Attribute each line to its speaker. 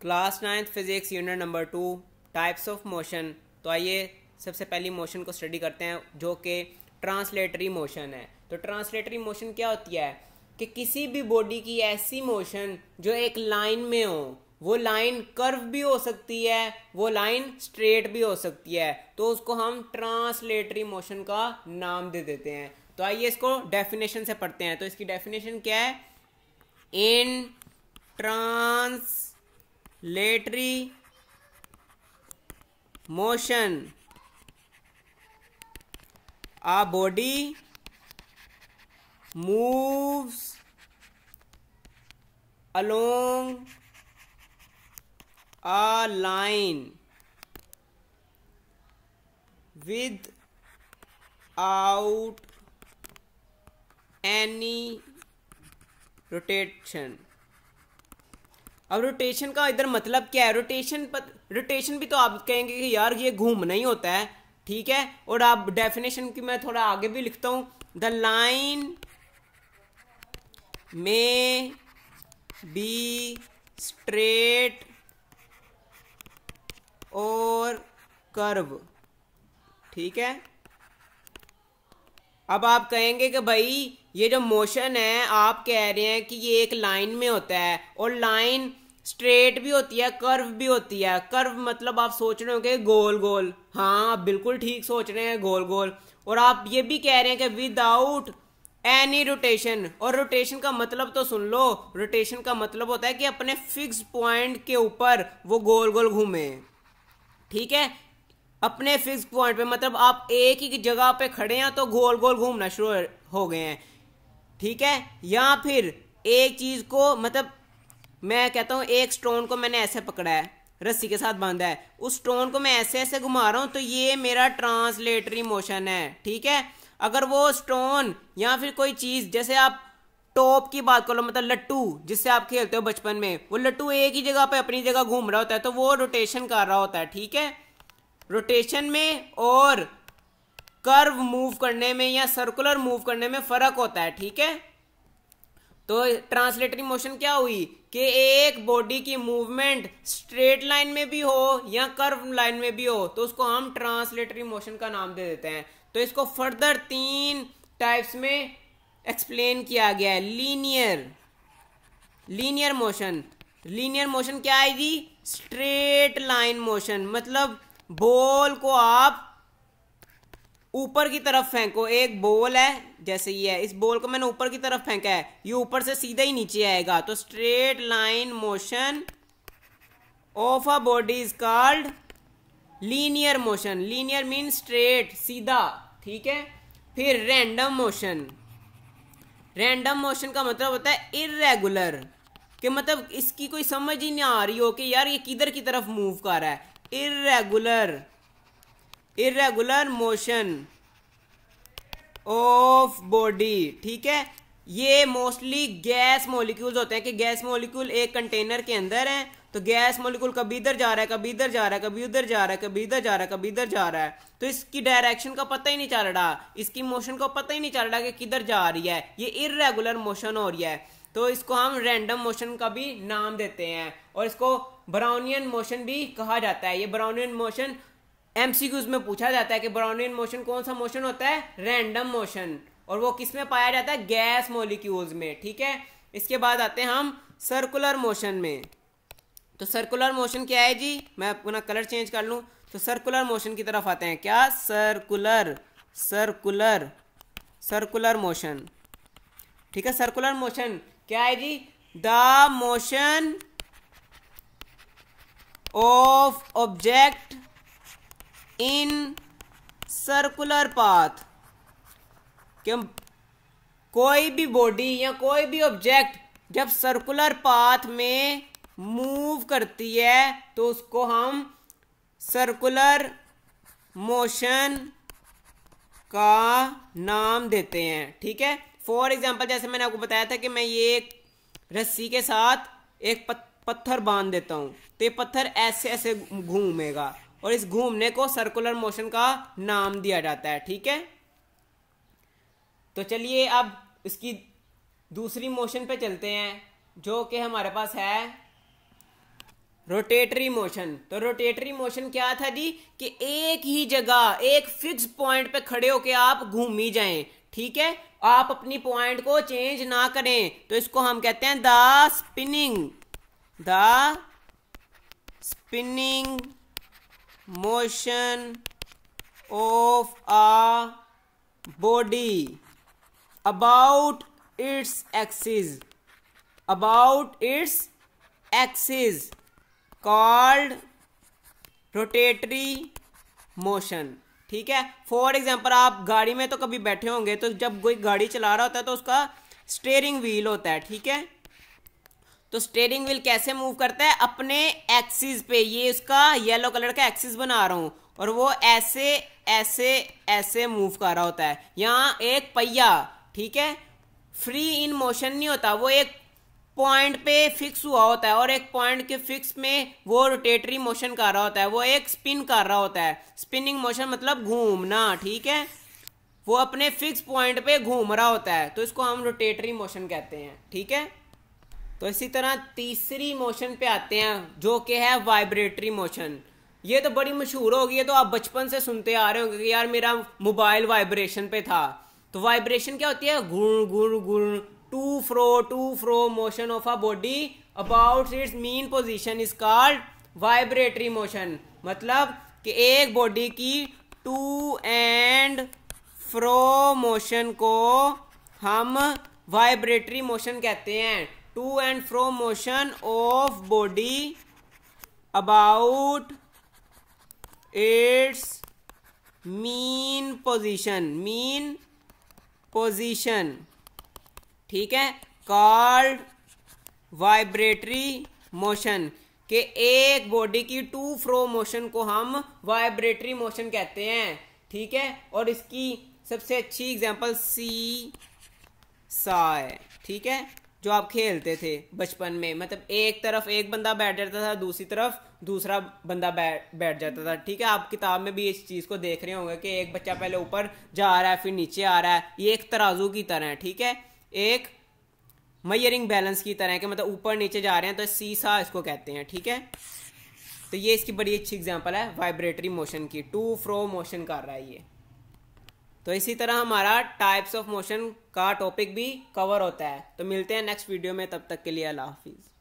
Speaker 1: class ninth physics unit number two types of motion तो आइए सबसे पहली मोशन को स्टडी करते हैं जो कि ट्रांसलेटरी मोशन है तो ट्रांसलेटरी मोशन क्या होती है कि किसी भी बॉडी की ऐसी मोशन जो एक लाइन में हो वो लाइन कर्व भी हो सकती है वो लाइन स्ट्रेट भी हो सकती है तो उसको हम ट्रांसलेटरी मोशन का नाम दे देते हैं तो आइए इसको डेफिनेशन से पढ़ते हैं तो इसकी डेफिनेशन क्या है in translatory motion a body moves along a line without any rotation अब रोटेशन का इधर मतलब क्या है रोटेशन पर रोटेशन भी तो आप कहेंगे कि यार ये घूमना ही होता है ठीक है और आप डेफिनेशन की मैं थोड़ा आगे भी लिखता हूं द लाइन में बी स्ट्रेट और कर्व ठीक है अब आप कहेंगे कि भाई ये जो मोशन है आप कह रहे हैं कि ये एक लाइन में होता है और लाइन स्ट्रेट भी होती है कर्व भी होती है कर्व मतलब आप सोच रहे होंगे गोल गोल हाँ आप बिल्कुल ठीक सोच रहे हैं गोल गोल और आप ये भी कह रहे हैं कि विदाउट एनी रोटेशन और रोटेशन का मतलब तो सुन लो रोटेशन का मतलब होता है कि अपने फिक्स पॉइंट के ऊपर वो गोल गोल घूमे ठीक है अपने फिक्स पॉइंट पे मतलब आप एक ही जगह पे खड़े हैं तो गोल गोल घूमना शुरू हो गए हैं ठीक है या फिर एक चीज को मतलब मैं कहता हूँ एक स्टोन को मैंने ऐसे पकड़ा है रस्सी के साथ बांधा है उस स्टोन को मैं ऐसे ऐसे घुमा रहा हूँ तो ये मेरा ट्रांसलेटरी मोशन है ठीक है अगर वो स्टोन या फिर कोई चीज़ जैसे आप टॉप की बात कर लो मतलब लट्टू जिससे आप खेलते हो बचपन में वो लट्टू एक ही जगह पे अपनी जगह घूम रहा होता है तो वो रोटेशन कर रहा होता है ठीक है रोटेशन में और कर्व मूव करने में या सर्कुलर मूव करने में फ़र्क होता है ठीक है तो ट्रांसलेटरी मोशन क्या हुई कि एक बॉडी की मूवमेंट स्ट्रेट लाइन में भी हो या कर्व लाइन में भी हो तो उसको हम ट्रांसलेटरी मोशन का नाम दे देते हैं तो इसको फर्दर तीन टाइप्स में एक्सप्लेन किया गया है linear linear motion linear motion क्या आएगी स्ट्रेट लाइन मोशन मतलब बॉल को आप ऊपर की तरफ फेंको एक बोल है जैसे ये है इस बोल को मैंने ऊपर की तरफ फेंका है ये ऊपर से सीधा ही नीचे आएगा तो straight line motion of a body is called linear motion linear mean straight सीधा ठीक है फिर रैंडम मोशन रैंडम मोशन का मतलब होता है इरेगुलर कि मतलब इसकी कोई समझ ही नहीं आ रही हो कि यार ये किधर की तरफ मूव कर रहा है irregular irregular motion of body ठीक है ये मोस्टली गैस मॉलिक्यूल्स होते हैं कि गैस मॉलिक्यूल एक कंटेनर के अंदर है तो गैस मॉलिक्यूल कभी इधर जा रहा है कभी इधर जा रहा है कभी उधर जा रहा है कभी इधर जा रहा है कभी इधर जा रहा है तो इसकी डायरेक्शन का पता ही नहीं चल रहा इसकी मोशन का पता ही नहीं चल रहा कि किधर जा रही है ये इरेगुलर मोशन हो रही है तो इसको हम रैंडम मोशन का भी नाम देते हैं और इसको ब्राउनियन मोशन भी कहा जाता है ये ब्राउनियन मोशन एमसीक्यूज में पूछा जाता है कि ब्राउनियन मोशन कौन सा मोशन होता है रैंडम मोशन और वो किस में पाया जाता है गैस मोलिक्यूल्स में ठीक है इसके बाद आते हैं हम सर्कुलर मोशन में तो सर्कुलर मोशन क्या है जी मैं अपना कलर चेंज कर लूँ तो सर्कुलर मोशन की तरफ आते हैं क्या सर्कुलर सर्कुलर सर्कुलर मोशन ठीक है सर्कुलर मोशन क्या है जी the motion of object in circular path क्यों कोई भी बॉडी या कोई भी ऑब्जेक्ट जब सर्कुलर पाथ में मूव करती है तो उसको हम सर्कुलर मोशन का नाम देते हैं ठीक है फॉर एग्जाम्पल जैसे मैंने आपको बताया था कि मैं ये एक रस्सी के साथ एक पत्थर बांध देता हूँ तो ये पत्थर ऐसे ऐसे घूमेगा और इस घूमने को सर्कुलर मोशन का नाम दिया जाता है ठीक है तो चलिए अब इसकी दूसरी मोशन पे चलते हैं जो कि हमारे पास है रोटेटरी मोशन तो रोटेटरी मोशन क्या था जी कि एक ही जगह एक फिक्स पॉइंट पे खड़े होके आप घूम ही जाए ठीक है आप अपनी पॉइंट को चेंज ना करें तो इसको हम कहते हैं the spinning the spinning motion of a body about its axis about its axis called rotatory motion ठीक है फॉर एग्जाम्पल आप गाड़ी में तो कभी बैठे होंगे तो जब कोई गाड़ी चला रहा होता है तो उसका स्टेयरिंग व्हील होता है ठीक है तो स्टेयरिंग व्हील कैसे मूव करता है अपने एक्सिस पे ये इसका येलो कलर का एक्सिस बना रहा हूँ और वो ऐसे ऐसे ऐसे मूव कर रहा होता है यहाँ एक पहिया ठीक है फ्री इन मोशन नहीं होता वो एक पॉइंट पे फिक्स हुआ होता है और एक पॉइंट के फिक्स में वो रोटेटरी मोशन कर रहा होता है वो एक स्पिन कर रहा होता है स्पिनिंग मोशन मतलब घूमना ठीक है वो अपने फिक्स पॉइंट पे घूम रहा होता है तो इसको हम रोटेटरी मोशन कहते हैं ठीक है तो इसी तरह तीसरी मोशन पे आते हैं जो कि है वाइब्रेटरी मोशन ये तो बड़ी मशहूर होगी है तो आप बचपन से सुनते आ रहे होंगे कि यार मेरा मोबाइल वाइब्रेशन पे था तो वाइब्रेशन क्या होती है गुण गुण गुण to fro to fro motion of a body about its mean position is called vibratory motion मतलब कि एक बॉडी की टू एंड फ्रो मोशन को हम वाइब्रेटरी मोशन कहते हैं to and fro motion of body about its mean position mean position ठीक है कॉल्ड वाइब्रेटरी मोशन के एक बॉडी की टू फ्रो मोशन को हम वाइब्रेटरी मोशन कहते हैं ठीक है और इसकी सबसे अच्छी एग्जांपल सी सा है ठीक है जो आप खेलते थे बचपन में मतलब एक तरफ एक बंदा बैठ जाता था दूसरी तरफ दूसरा बंदा बैठ बैठ जाता था ठीक है आप किताब में भी इस चीज़ को देख रहे होंगे कि एक बच्चा पहले ऊपर जा रहा है फिर नीचे आ रहा है ये एक तराजू की तरह है ठीक है एक मयरिंग बैलेंस की तरह कि मतलब ऊपर नीचे जा रहे हैं तो सीसा इसको कहते हैं ठीक है तो ये इसकी बड़ी अच्छी एग्जाम्पल है वाइब्रेटरी मोशन की टू फ्रो मोशन कर रहा है ये तो इसी तरह हमारा टाइप्स ऑफ मोशन का टॉपिक भी कवर होता है तो मिलते हैं नेक्स्ट वीडियो में तब तक के लिए अल्लाह हाफिज़